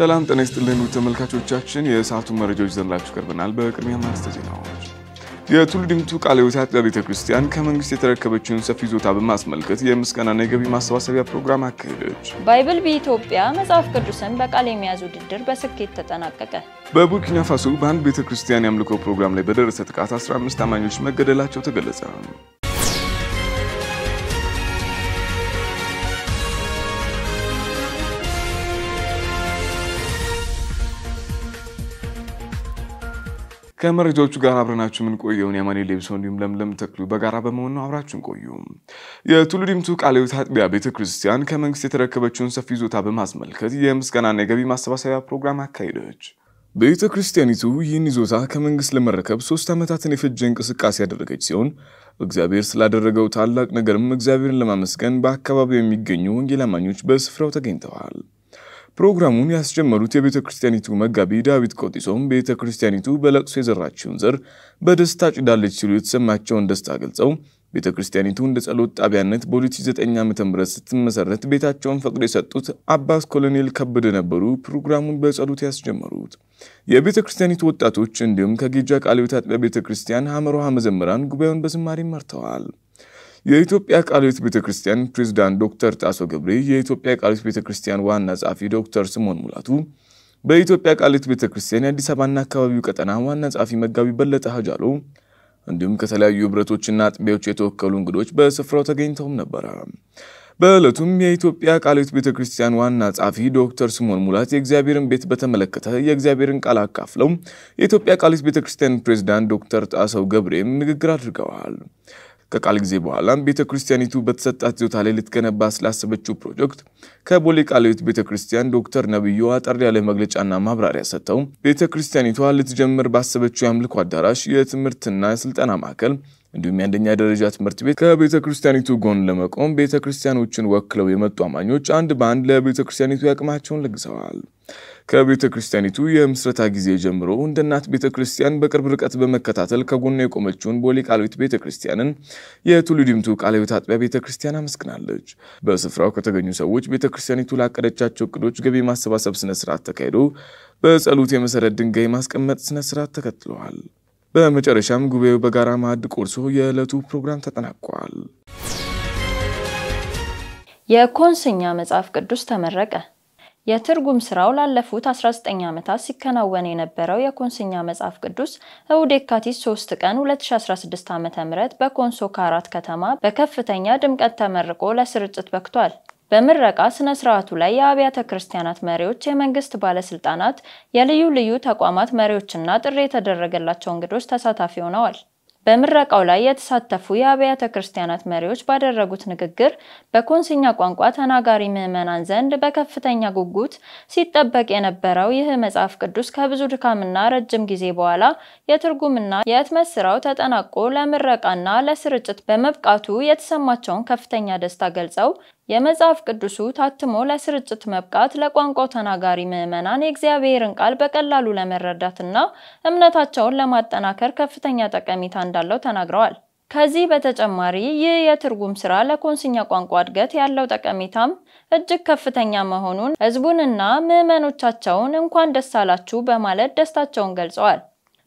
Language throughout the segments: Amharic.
ሰላም ጤና ይስጥልን ተመልካቾቻችን፣ የሰዓቱን መረጃዎች ይዘንላችሁ ቀርበናል። በቅድሚያ ማስተ ዜናዎች የቱሉ ዲምቱ ቃለ ሕይወት አጥቢያ ቤተ ክርስቲያን ከመንግስት የተረከበችውን ሰፊ ይዞታ በማስመልከት የምስጋናና የገቢ ማሰባሰቢያ ፕሮግራም አካሄደች። ባይብል በኢትዮጵያ መጽሐፍ ቅዱስን በቃል የመያዝ ውድድር በስኬት ተጠናቀቀ። በቡርኪና ፋሶ በአንድ ቤተ ክርስቲያን የአምልኮ ፕሮግራም ላይ በደረሰ ጥቃት 15 አማኞች መገደላቸው ተገለጸ። ከመረጃዎቹ ጋር አብረናችሁ የምንቆየውን የማኔ ሌብሶ እንዲሁም ለምለም ተክሉ በጋራ በመሆን ነው። አብራችሁን ቆዩ። የቱሉ ዲምቱ ቃለ ሕይወት አጥቢያ ቤተ ክርስቲያን ከመንግስት የተረከበችውን ሰፊ ይዞታ በማስመልከት የምስጋናና የገቢ ማሰባሰቢያ ፕሮግራም አካሄደች። ቤተ ክርስቲያኒቱ ይህን ይዞታ ከመንግስት ለመረከብ ሶስት ዓመታትን የፈጀ እንቅስቃሴ ያደረገች ሲሆን እግዚአብሔር ስላደረገው ታላቅ ነገርም እግዚአብሔርን ለማመስገን በአካባቢው የሚገኙ ወንጌል አማኞች በስፍራው ተገኝተዋል። ፕሮግራሙን ያስጀመሩት የቤተ ክርስቲያኒቱ መጋቢ ዳዊት ቆጢሶም ቤተ ክርስቲያኒቱ በለቅሶ የዘራችውን ዘር በደስታ ጭዳለች ሲሉ የተሰማቸውን ደስታ ገልጸው ቤተ ክርስቲያኒቱ እንደ ጸሎት ጣቢያነት በ2009 ዓ ም ስትመሰረት ቤታቸውን ፈቅዶ የሰጡት አባስ ኮሎኔል ከበደ ነበሩ ፕሮግራሙን በጸሎት ያስጀመሩት። የቤተ ክርስቲያኒቱ ወጣቶች እንዲሁም ከጌጃ ቃለ ሕይወት አጥቢያ ቤተ ክርስቲያን ሐመሮሃ መዘምራን ጉባኤውን በዝማሬ መርተዋል። የኢትዮጵያ ቃለ ሕይወት ቤተ ክርስቲያን ፕሬዝዳንት ዶክተር ጣሶ ገብሬ፣ የኢትዮጵያ ቃለ ሕይወት ቤተ ክርስቲያን ዋና ጸሐፊ ዶክተር ስምዖን ሙላቱ፣ በኢትዮጵያ ቃለ ሕይወት ቤተ ክርስቲያን የአዲስ አበባና አካባቢው ቀጠና ዋና ጸሐፊ መጋቢ በለጠ ሀጃሎ እንዲሁም ከተለያዩ ህብረቶችና አጥቢያዎች የተወከሉ እንግዶች በስፍራው ተገኝተውም ነበረ። በዕለቱም የኢትዮጵያ ቃለ ሕይወት ቤተ ክርስቲያን ዋና ጸሐፊ ዶክተር ስምዖን ሙላት የእግዚአብሔርን ቤት በተመለከተ የእግዚአብሔርን ቃል አካፍለው የኢትዮጵያ ቃለ ሕይወት ቤተ ክርስቲያን ፕሬዝዳንት ዶክተር ጣሰው ገብሬም ንግግር አድርገዋል። ከቃል ጊዜ በኋላም ቤተ ክርስቲያኒቱ በተሰጣት ይዞታ ላይ ልትገነባ ስላሰበችው ፕሮጀክት ከቦሌ ቃልዮት ቤተ ክርስቲያን ዶክተር ነብዩ አጠር ያለ መግለጫና ማብራሪያ ሰጥተው ቤተ ክርስቲያኒቷ ልትጀምር ባሰበችው የአምልኮ አዳራሽ የትምህርትና ስልጠና ማዕከል እንዲሁም የአንደኛ ደረጃ ትምህርት ቤት ከቤተ ክርስቲያኒቱ ጎን ለመቆም ቤተ ክርስቲያኖችን ወክለው የመጡ አማኞች አንድ በአንድ ለቤተ ክርስቲያኒቱ ያቅማቸውን ለግሰዋል። ከቤተ ክርስቲያኒቱ የምስረታ ጊዜ ጀምሮ እንደ እናት ቤተ ክርስቲያን በቅርብ ርቀት በመከታተል ከጎኗ የቆመችውን ቦሌ ቃልቤት ቤተ ክርስቲያንን የቱሉዲምቱ ቃልቤት አጥቢያ ቤተ ክርስቲያን አመስግናለች። በስፍራው ከተገኙ ሰዎች ቤተ ክርስቲያኒቱ ላቀደቻቸው እቅዶች ገቢ ማሰባሰብ ስነስርዓት ተካሂዶ በጸሎት የመሰረት ድንጋይ ማስቀመጥ ስነስርዓት ተከትለዋል። በመጨረሻም ጉባኤው በጋራ ማዕድ ቆርሶ የዕለቱ ፕሮግራም ተጠናቋል። የኮንስኛ መጽሐፍ ቅዱስ ተመረቀ። የትርጉም ስራው ላለፉት 19 ዓመታት ሲከናወን የነበረው የኮንስኛ መጽሐፍ ቅዱስ እሁድ የካቲት 3 ቀን 2016 ዓ.ም በኮንሶ ካራት ከተማ በከፍተኛ ድምቀት ተመርቆ ለስርጭት በክቷል። በምረቃ ስነ ስርዓቱ ላይ የአብያተ ክርስቲያናት መሪዎች፣ የመንግስት ባለስልጣናት፣ የልዩ ልዩ ተቋማት መሪዎችና ጥሪ የተደረገላቸው እንግዶች ተሳታፊ ሆነዋል። በምረቃው ላይ የተሳተፉ የአብያተ ክርስቲያናት መሪዎች ባደረጉት ንግግር በኮንሲኛ ቋንቋ ተናጋሪ ምዕመናን ዘንድ በከፍተኛ ጉጉት ሲጠበቅ የነበረው ይህ መጽሐፍ ቅዱስ ከብዙ ድካምና ረጅም ጊዜ በኋላ የትርጉምና የህትመት ስራው ተጠናቆ ለምረቃና ለስርጭት በመብቃቱ የተሰማቸውን ከፍተኛ ደስታ ገልጸው የመጽሐፍ ቅዱሱ ታትሞ ለስርጭት መብቃት ለቋንቋው ተናጋሪ ምዕመናን የእግዚአብሔርን ቃል በቀላሉ ለመረዳትና እምነታቸውን ለማጠናከር ከፍተኛ ጠቀሜታ እንዳለው ተናግረዋል። ከዚህ በተጨማሪ ይህ የትርጉም ስራ ለኮንስኛ ቋንቋ እድገት ያለው ጠቀሜታም እጅግ ከፍተኛ መሆኑን ህዝቡንና ምዕመኖቻቸውን እንኳን ደስ አላችሁ በማለት ደስታቸውን ገልጸዋል።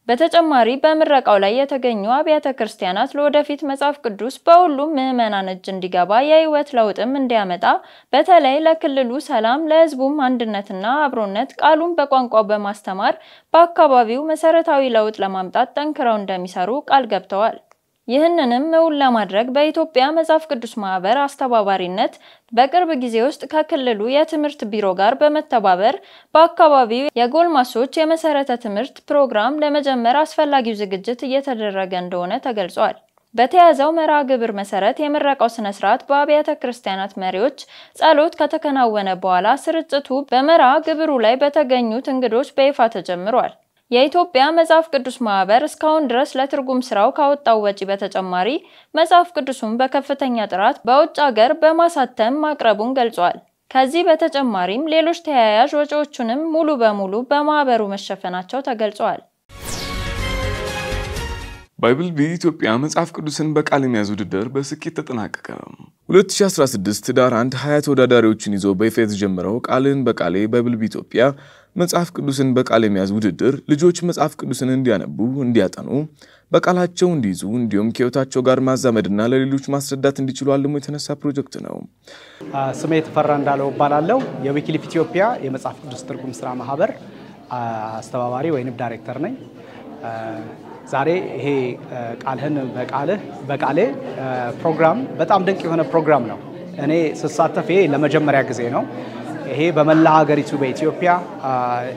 በተጨማሪ በምረቃው ላይ የተገኙ አብያተ ክርስቲያናት ለወደፊት መጽሐፍ ቅዱስ በሁሉም ምዕመናን እጅ እንዲገባ የህይወት ለውጥም እንዲያመጣ በተለይ ለክልሉ ሰላም፣ ለህዝቡም አንድነትና አብሮነት ቃሉን በቋንቋው በማስተማር በአካባቢው መሰረታዊ ለውጥ ለማምጣት ጠንክረው እንደሚሰሩ ቃል ገብተዋል። ይህንንም እውን ለማድረግ በኢትዮጵያ መጽሐፍ ቅዱስ ማህበር አስተባባሪነት በቅርብ ጊዜ ውስጥ ከክልሉ የትምህርት ቢሮ ጋር በመተባበር በአካባቢው የጎልማሶች የመሰረተ ትምህርት ፕሮግራም ለመጀመር አስፈላጊው ዝግጅት እየተደረገ እንደሆነ ተገልጿል። በተያዘው መርሃ ግብር መሰረት የምረቃው ስነ ስርዓት በአብያተ ክርስቲያናት መሪዎች ጸሎት ከተከናወነ በኋላ ስርጭቱ በመርሃ ግብሩ ላይ በተገኙት እንግዶች በይፋ ተጀምሯል። የኢትዮጵያ መጽሐፍ ቅዱስ ማህበር እስካሁን ድረስ ለትርጉም ስራው ካወጣው ወጪ በተጨማሪ መጽሐፍ ቅዱሱን በከፍተኛ ጥራት በውጭ ሀገር በማሳተም ማቅረቡን ገልጿል። ከዚህ በተጨማሪም ሌሎች ተያያዥ ወጪዎቹንም ሙሉ በሙሉ በማህበሩ መሸፈናቸው ተገልጿል። ባይብል በኢትዮጵያ መጽሐፍ ቅዱስን በቃል የሚያዝ ውድድር በስኬት ተጠናቀቀ። 2016 ዳር አንድ 20 ተወዳዳሪዎችን ይዞ በይፋ የተጀመረው ቃልን በቃሌ ባይብል በኢትዮጵያ መጽሐፍ ቅዱስን በቃል የመያዝ ውድድር ልጆች መጽሐፍ ቅዱስን እንዲያነቡ፣ እንዲያጠኑ፣ በቃላቸው እንዲይዙ እንዲሁም ከህይወታቸው ጋር ማዛመድና ለሌሎች ማስረዳት እንዲችሉ አልሞ የተነሳ ፕሮጀክት ነው። ስሜ የተፈራ እንዳለው እባላለሁ። የዊኪሊፍ ኢትዮጵያ የመጽሐፍ ቅዱስ ትርጉም ስራ ማህበር አስተባባሪ ወይንም ዳይሬክተር ነኝ። ዛሬ ይሄ ቃልህን በቃልህ በቃሌ ፕሮግራም በጣም ድንቅ የሆነ ፕሮግራም ነው። እኔ ስሳተፍ ይሄ ለመጀመሪያ ጊዜ ነው። ይሄ በመላ ሀገሪቱ በኢትዮጵያ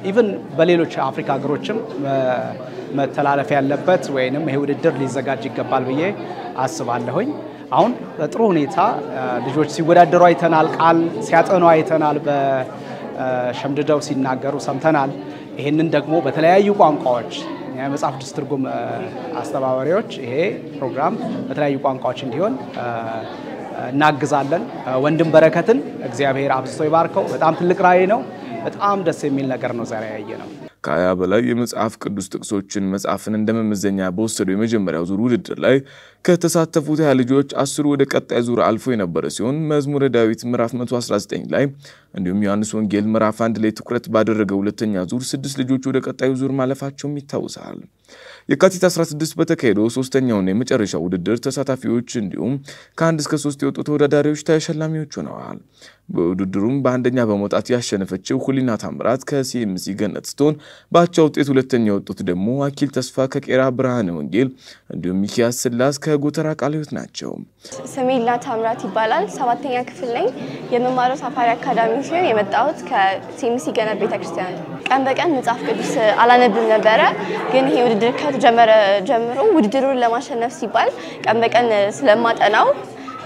ኢቭን በሌሎች አፍሪካ ሀገሮችም መተላለፍ ያለበት ወይም ይሄ ውድድር ሊዘጋጅ ይገባል ብዬ አስባለሁኝ። አሁን በጥሩ ሁኔታ ልጆች ሲወዳደሩ አይተናል። ቃል ሲያጠኑ አይተናል። በሸምድደው ሲናገሩ ሰምተናል። ይህንን ደግሞ በተለያዩ ቋንቋዎች የመጽሐፍ ቅዱስ ትርጉም አስተባባሪዎች ይሄ ፕሮግራም በተለያዩ ቋንቋዎች እንዲሆን እናግዛለን። ወንድም በረከትን እግዚአብሔር አብዝቶ ይባርከው። በጣም ትልቅ ራእይ ነው። በጣም ደስ የሚል ነገር ነው ዛሬ ያየ ነው። ከሀያ በላይ የመጽሐፍ ቅዱስ ጥቅሶችን መጽሐፍን እንደ መመዘኛ በወሰደው የመጀመሪያው ዙር ውድድር ላይ ከተሳተፉት ሀያ ልጆች አስሩ ወደ ቀጣይ ዙር አልፎ የነበረ ሲሆን መዝሙረ ዳዊት ምዕራፍ 119 ላይ እንዲሁም ዮሐንስ ወንጌል ምዕራፍ አንድ ላይ ትኩረት ባደረገ ሁለተኛ ዙር ስድስት ልጆች ወደ ቀጣዩ ዙር ማለፋቸውም ይታወሳል። የካቲት 16 በተካሄደው ሶስተኛውና የመጨረሻ ውድድር ተሳታፊዎች እንዲሁም ከአንድ እስከ ሶስት የወጡ ተወዳዳሪዎች ተሸላሚዎች ሆነዋል። በውድድሩም በአንደኛ በመውጣት ያሸነፈችው ሁሊና ታምራት ከሲኤምሲ ገነት ስትሆን በአቻ ውጤት ሁለተኛ የወጡት ደግሞ አኪል ተስፋ ከቄራ ብርሃነ ወንጌል እንዲሁም ሚኪያስ ስላስ ከጎተራ ቃልዮት ሕይወት ናቸው። ስሜላ ታምራት ይባላል። ሰባተኛ ክፍል ላይ የመማረው ሳፋሪ አካዳሚ ቤተክርስቲያን የመጣሁት ከሴሚሲ ገነት ቤተክርስቲያን ቀን በቀን መጽሐፍ ቅዱስ አላነብም ነበረ፣ ግን ይሄ ውድድር ከተጀመረ ጀምሮ ውድድሩን ለማሸነፍ ሲባል ቀን በቀን ስለማጠናው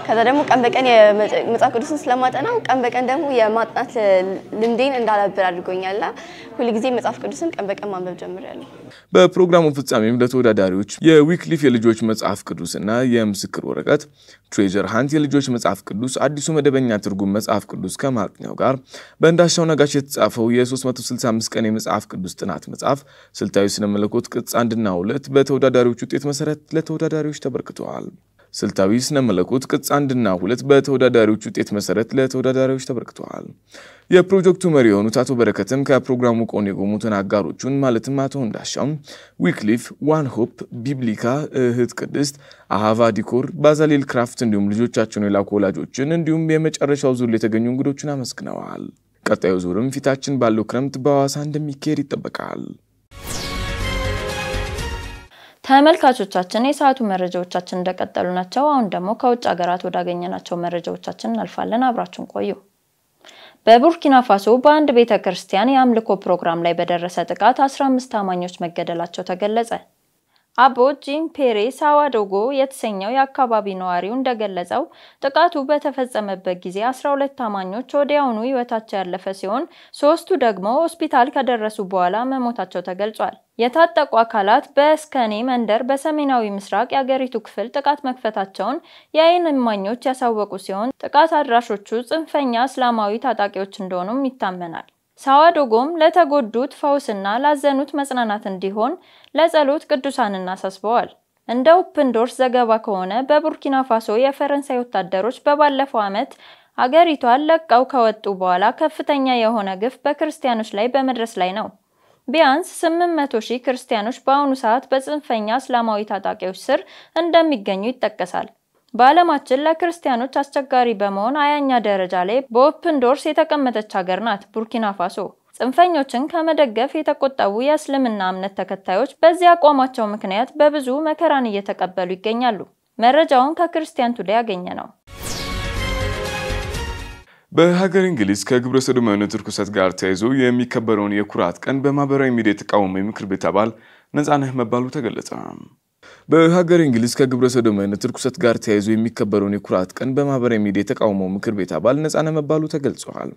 ከዛ ደግሞ ቀን በቀን የመጽሐፍ ቅዱስን ስለማጠናው ቀን በቀን ደግሞ የማጥናት ልምዴን እንዳላብር አድርጎኛልና ሁልጊዜ መጽሐፍ ቅዱስን ቀን በቀን ማንበብ ጀምሬያለሁ። በፕሮግራሙ ፍጻሜም ለተወዳዳሪዎች የዊክሊፍ የልጆች መጽሐፍ ቅዱስ እና የምስክር ወረቀት፣ ትሬጀር ሃንት የልጆች መጽሐፍ ቅዱስ፣ አዲሱ መደበኛ ትርጉም መጽሐፍ ቅዱስ ከማጥኛው ጋር በእንዳሻው ነጋሽ የተጻፈው የ365 ቀን የመጽሐፍ ቅዱስ ጥናት መጽሐፍ ስልታዊ ስነ መለኮት ቅጽ አንድና ሁለት በተወዳዳሪዎች ውጤት መሰረት ለተወዳዳሪዎች ተበርክተዋል። ስልታዊ ስነ መለኮት ቅጽ አንድና ሁለት በተወዳዳሪዎች ውጤት መሰረት ለተወዳዳሪዎች ተበርክተዋል። የፕሮጀክቱ መሪ የሆኑት አቶ በረከትም ከፕሮግራሙ ቆን የቆሙትን አጋሮቹን ማለትም አቶ እንዳሻም፣ ዊክሊፍ፣ ዋን ሆፕ፣ ቢብሊካ፣ እህት ቅድስት፣ አሃቫ ዲኮር፣ ባዛሌል ክራፍት እንዲሁም ልጆቻቸውን የላኩ ወላጆችን እንዲሁም የመጨረሻው ዙር የተገኙ እንግዶችን አመስግነዋል። ቀጣዩ ዙርም ፊታችን ባለው ክረምት በሐዋሳ እንደሚካሄድ ይጠበቃል። ተመልካቾቻችን የሰዓቱ መረጃዎቻችን እንደቀጠሉ ናቸው። አሁን ደግሞ ከውጭ ሀገራት ወዳገኘናቸው መረጃዎቻችን እናልፋለን። አብራችን ቆዩ። በቡርኪና ፋሶ በአንድ ቤተ ክርስቲያን የአምልኮ ፕሮግራም ላይ በደረሰ ጥቃት 15 አማኞች መገደላቸው ተገለጸ። አቦ ጂም ፔሬስ ሳዋዶጎ የተሰኘው የአካባቢ ነዋሪው እንደገለጸው ጥቃቱ በተፈጸመበት ጊዜ 12 ታማኞች ወዲያውኑ ሕይወታቸው ያለፈ ሲሆን ሶስቱ ደግሞ ሆስፒታል ከደረሱ በኋላ መሞታቸው ተገልጿል። የታጠቁ አካላት በእስከኔ መንደር በሰሜናዊ ምስራቅ የአገሪቱ ክፍል ጥቃት መክፈታቸውን የአይን እማኞች ያሳወቁ ሲሆን ጥቃት አድራሾቹ ጽንፈኛ እስላማዊ ታጣቂዎች እንደሆኑም ይታመናል። ሳዋዶጎም ለተጎዱት ፈውስና ላዘኑት መጽናናት እንዲሆን ለጸሎት ቅዱሳንን አሳስበዋል። እንደ ኦፕንዶርስ ዘገባ ከሆነ በቡርኪና ፋሶ የፈረንሳይ ወታደሮች በባለፈው ዓመት አገሪቷን ለቀው ከወጡ በኋላ ከፍተኛ የሆነ ግፍ በክርስቲያኖች ላይ በመድረስ ላይ ነው። ቢያንስ 800 ሺህ ክርስቲያኖች በአሁኑ ሰዓት በጽንፈኛ እስላማዊ ታጣቂዎች ስር እንደሚገኙ ይጠቀሳል። በዓለማችን ለክርስቲያኖች አስቸጋሪ በመሆን አያኛ ደረጃ ላይ በኦፕን ዶርስ የተቀመጠች ሀገር ናት ቡርኪና ፋሶ። ጽንፈኞችን ከመደገፍ የተቆጠቡ የእስልምና እምነት ተከታዮች በዚህ አቋማቸው ምክንያት በብዙ መከራን እየተቀበሉ ይገኛሉ። መረጃውን ከክርስቲያን ቱዴይ ያገኘ ነው። በሀገር እንግሊዝ ከግብረ ሰዶማዊነት ርኩሰት ጋር ተያይዞ የሚከበረውን የኩራት ቀን በማህበራዊ ሚዲያ የተቃወመ የምክር ቤት አባል ነፃነህ መባሉ ተገለጸ። በሀገር እንግሊዝ ከግብረ ሰዶማዊነት ርኩሰት ጋር ተያይዞ የሚከበረውን የኩራት ቀን በማህበራዊ ሚዲያ የተቃውሞ ምክር ቤት አባል ነጻነት መባሉ ተገልጸዋል።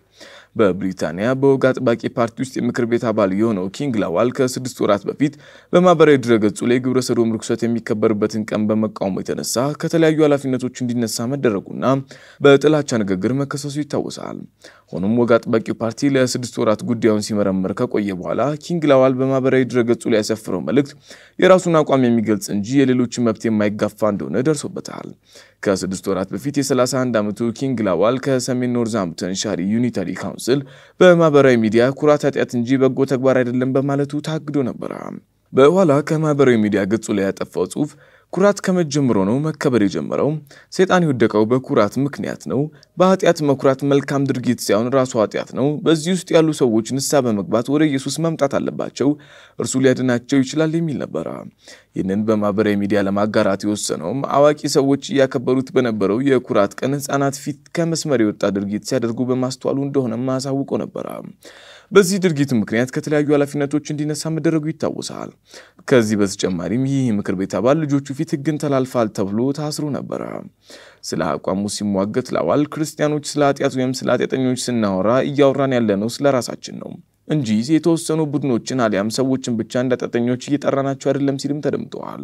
በብሪታንያ በወግ አጥባቂ ፓርቲ ውስጥ የምክር ቤት አባል የሆነው ኪንግ ላዋል ከስድስት ወራት በፊት በማህበራዊ ድረገጹ ላይ ግብረ ሰዶም ርኩሰት የሚከበርበትን ቀን በመቃወሙ የተነሳ ከተለያዩ ኃላፊነቶች እንዲነሳ መደረጉና በጥላቻ ንግግር መከሰሱ ይታወሳል። ሆኖም ወግ አጥባቂው ፓርቲ ለስድስት ወራት ጉዳዩን ሲመረምር ከቆየ በኋላ ኪንግ ላዋል በማህበራዊ ድረገጹ ላይ ያሰፍረው መልእክት የራሱን አቋም የሚገልጽ እንጂ የሌሎችን መብት የማይጋፋ እንደሆነ ደርሶበታል። ከስድስት ወራት በፊት የ31 ዓመቱ ኪንግ ላዋል ከሰሜን ኖርዛምፕተን ሻሪ ዩኒታሪ ካውንስል በማህበራዊ ሚዲያ ኩራት ኃጢአት እንጂ በጎ ተግባር አይደለም በማለቱ ታግዶ ነበረ። በኋላ ከማህበራዊ ሚዲያ ገጹ ላይ ያጠፋው ጽሑፍ ኩራት ከመጀመሩ ነው መከበር የጀመረው። ሰይጣን የወደቀው በኩራት ምክንያት ነው። በኃጢአት መኩራት መልካም ድርጊት ሳይሆን ራሱ ኃጢአት ነው። በዚህ ውስጥ ያሉ ሰዎች ንስሐ በመግባት ወደ ኢየሱስ መምጣት አለባቸው፣ እርሱ ሊያድናቸው ይችላል የሚል ነበረ። ይህንን በማህበራዊ ሚዲያ ለማጋራት የወሰነውም አዋቂ ሰዎች እያከበሩት በነበረው የኩራት ቀን ህፃናት ፊት ከመስመር የወጣ ድርጊት ሲያደርጉ በማስተዋሉ እንደሆነ ማሳውቆ ነበረ። በዚህ ድርጊት ምክንያት ከተለያዩ ኃላፊነቶች እንዲነሳ መደረጉ ይታወሳል። ከዚህ በተጨማሪም ይህ የምክር ቤት አባል ልጆቹ ፊት ሕግን ተላልፋል ተብሎ ታስሮ ነበረ። ስለ አቋሙ ሲሟገት ላዋል ክርስቲያኖች ስለ ኃጢአት ወይም ስለ ኃጢአተኞች ስናወራ እያወራን ያለነው ስለ ራሳችን ነው እንጂ የተወሰኑ ቡድኖችን አሊያም ሰዎችን ብቻ እንደ ኃጢአተኞች እየጠራናቸው አይደለም ሲልም ተደምጠዋል።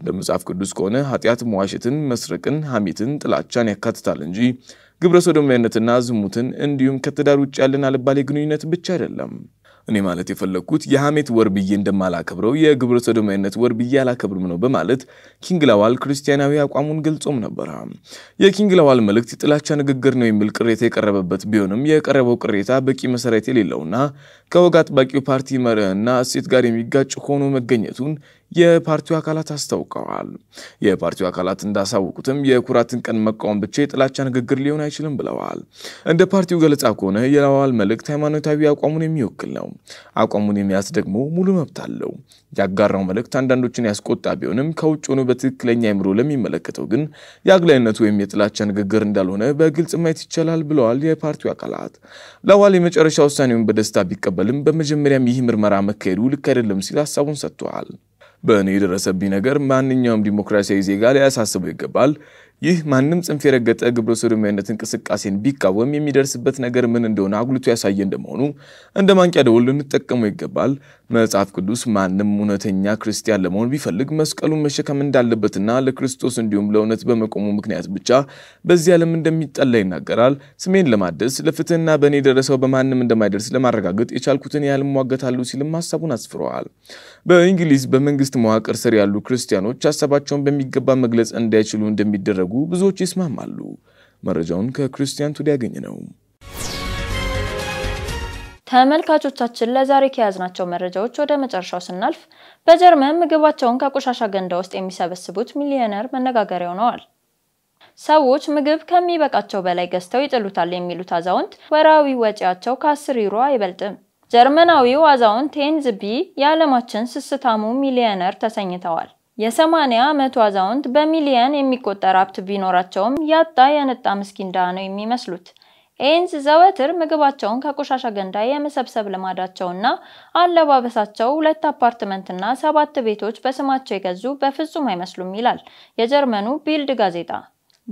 እንደ መጽሐፍ ቅዱስ ከሆነ ኃጢአት መዋሸትን፣ መስረቅን፣ ሐሜትን፣ ጥላቻን ያካትታል እንጂ ግብረ ሶዶማዊነትና ዝሙትን እንዲሁም ከትዳር ውጭ ያለን አልባሌ ግንኙነት ብቻ አይደለም። እኔ ማለት የፈለግኩት የሐሜት ወር ብዬ እንደማላከብረው የግብረ ሶዶማዊነት ወር ብዬ አላከብርም ነው በማለት ኪንግ ላዋል ክርስቲያናዊ አቋሙን ገልጾም ነበረ። የኪንግ ላዋል መልእክት የጥላቻ ንግግር ነው የሚል ቅሬታ የቀረበበት ቢሆንም የቀረበው ቅሬታ በቂ መሰረት የሌለውና ከወግ አጥባቂው ፓርቲ መርህና እሴት ጋር የሚጋጭ ሆኖ መገኘቱን የፓርቲው አካላት አስታውቀዋል። የፓርቲው አካላት እንዳሳወቁትም የኩራትን ቀን መቃወም ብቻ የጥላቻ ንግግር ሊሆን አይችልም ብለዋል። እንደ ፓርቲው ገለጻ ከሆነ የላዋል መልእክት ሃይማኖታዊ አቋሙን የሚወክል ነው። አቋሙን የሚያዝ ደግሞ ሙሉ መብት አለው። ያጋራው መልእክት አንዳንዶችን ያስቆጣ ቢሆንም ከውጭ ሆኖ በትክክለኛ አይምሮ ለሚመለከተው ግን የአግላይነቱ ወይም የጥላቻ ንግግር እንዳልሆነ በግልጽ ማየት ይቻላል ብለዋል የፓርቲው አካላት። ላዋል የመጨረሻ ውሳኔውን በደስታ ቢቀበልም በመጀመሪያም ይህ ምርመራ መካሄዱ ልክ አይደለም ሲል ሀሳቡን ሰጥተዋል። በእኔ የደረሰብኝ ነገር ማንኛውም ዲሞክራሲያዊ ዜጋ ሊያሳስበው ይገባል። ይህ ማንም ጽንፍ የረገጠ ግብረ ሰዶማዊነት እንቅስቃሴን ቢቃወም የሚደርስበት ነገር ምን እንደሆነ አጉልቶ ያሳየ እንደመሆኑ እንደ ማንቂያ ደወል ልንጠቀሙ ይገባል። መጽሐፍ ቅዱስ ማንም እውነተኛ ክርስቲያን ለመሆን ቢፈልግ መስቀሉን መሸከም እንዳለበትና ለክርስቶስ እንዲሁም ለእውነት በመቆሙ ምክንያት ብቻ በዚህ ዓለም እንደሚጠላ ይናገራል። ስሜን ለማደስ ለፍትህና በእኔ የደረሰው በማንም እንደማይደርስ ለማረጋገጥ የቻልኩትን ያህል እሟገታለሁ ሲልም ሀሳቡን አስፍረዋል። በእንግሊዝ በመንግስት መዋቅር ስር ያሉ ክርስቲያኖች ሀሳባቸውን በሚገባ መግለጽ እንዳይችሉ እንደሚደረጉ እንዲደረጉ ብዙዎች ይስማማሉ። መረጃውን ከክርስቲያን ቱዲ ያገኘ ነው። ተመልካቾቻችን ለዛሬ ከያዝናቸው መረጃዎች ወደ መጨረሻው ስናልፍ በጀርመን ምግባቸውን ከቆሻሻ ገንዳ ውስጥ የሚሰበስቡት ሚሊዮነር መነጋገሪያ ሆነዋል። ሰዎች ምግብ ከሚበቃቸው በላይ ገዝተው ይጥሉታል የሚሉት አዛውንት ወራዊ ወጪያቸው ከአስር ዩሮ አይበልጥም። ጀርመናዊው አዛውንት ቴንዝቢ የዓለማችን ስስታሙ ሚሊዮነር ተሰኝተዋል። የሰማንያ ዓመቱ አዛውንት በሚሊየን የሚቆጠር ሀብት ቢኖራቸውም ያጣ የነጣ ምስኪን ድሃ ነው የሚመስሉት። ኤንስ ዘወትር ምግባቸውን ከቆሻሻ ገንዳ የመሰብሰብ ልማዳቸውና አለባበሳቸው ሁለት አፓርትመንትና ሰባት ቤቶች በስማቸው የገዙ በፍጹም አይመስሉም ይላል የጀርመኑ ቢልድ ጋዜጣ።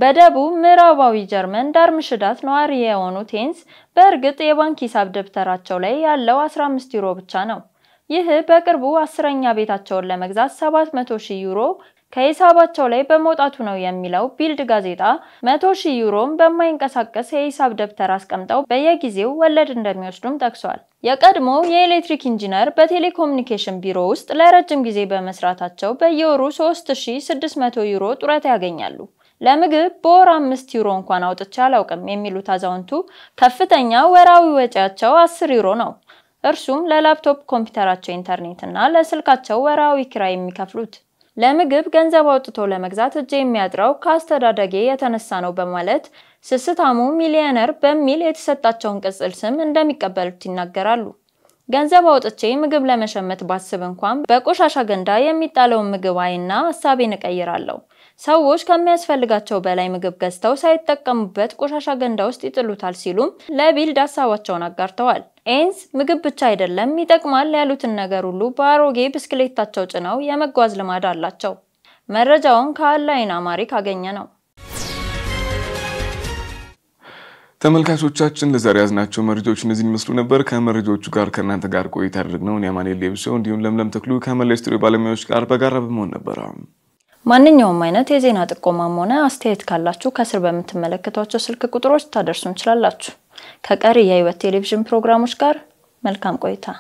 በደቡብ ምዕራባዊ ጀርመን ዳርምሽዳት ነዋሪ የሆኑት ኤንስ በእርግጥ የባንክ ሂሳብ ደብተራቸው ላይ ያለው 15 ዩሮ ብቻ ነው። ይህ በቅርቡ አስረኛ ቤታቸውን ለመግዛት 700 ሺህ ዩሮ ከሂሳባቸው ላይ በመውጣቱ ነው የሚለው ቢልድ ጋዜጣ መቶ ሺህ ዩሮም በማይንቀሳቀስ የሂሳብ ደብተር አስቀምጠው በየጊዜው ወለድ እንደሚወስዱም ጠቅሷል። የቀድሞ የኤሌክትሪክ ኢንጂነር በቴሌኮሙኒኬሽን ቢሮ ውስጥ ለረጅም ጊዜ በመስራታቸው በየወሩ 3600 ዩሮ ጡረታ ያገኛሉ። ለምግብ በወር አምስት ዩሮ እንኳን አውጥቼ አላውቅም የሚሉት አዛውንቱ ከፍተኛ ወራዊ ወጪያቸው አስር ዩሮ ነው። እርሱም ለላፕቶፕ ኮምፒውተራቸው ኢንተርኔትና ለስልካቸው ወርሃዊ ኪራይ የሚከፍሉት ለምግብ ገንዘብ አውጥቶ ለመግዛት እጅ የሚያጥረው ከአስተዳደጌ የተነሳ ነው በማለት ስስታሙ ሚሊዮነር በሚል የተሰጣቸውን ቅጽል ስም እንደሚቀበሉት ይናገራሉ። ገንዘብ አውጥቼ ምግብ ለመሸመት ባስብ እንኳን በቆሻሻ ገንዳ የሚጣለውን ምግብ አይና ሀሳቤን እቀይራለሁ። ሰዎች ከሚያስፈልጋቸው በላይ ምግብ ገዝተው ሳይጠቀሙበት ቆሻሻ ገንዳ ውስጥ ይጥሉታል ሲሉም ለቢልድ ሀሳባቸውን አጋርተዋል። ኤንስ ምግብ ብቻ አይደለም ይጠቅማል ያሉትን ነገር ሁሉ በአሮጌ ብስክሌታቸው ጭነው የመጓዝ ልማድ አላቸው። መረጃውን ከአላይን አማሪክ አገኘ ነው። ተመልካቾቻችን ለዛሬ ያዝናቸው መረጃዎች እነዚህን ይመስሉ ነበር። ከመረጃዎቹ ጋር ከእናንተ ጋር ቆይታ ያደረግነውን የአማኔል ሌብሶ እንዲሁም ለምለም ተክሉ ከመላ ስቱዲዮ ባለሙያዎች ጋር በጋራ በመሆን ነበረ። ማንኛውም አይነት የዜና ጥቆማም ሆነ አስተያየት ካላችሁ ከስር በምትመለከቷቸው ስልክ ቁጥሮች ታደርሱን ችላላችሁ። ከቀሪ የህይወት ቴሌቪዥን ፕሮግራሞች ጋር መልካም ቆይታ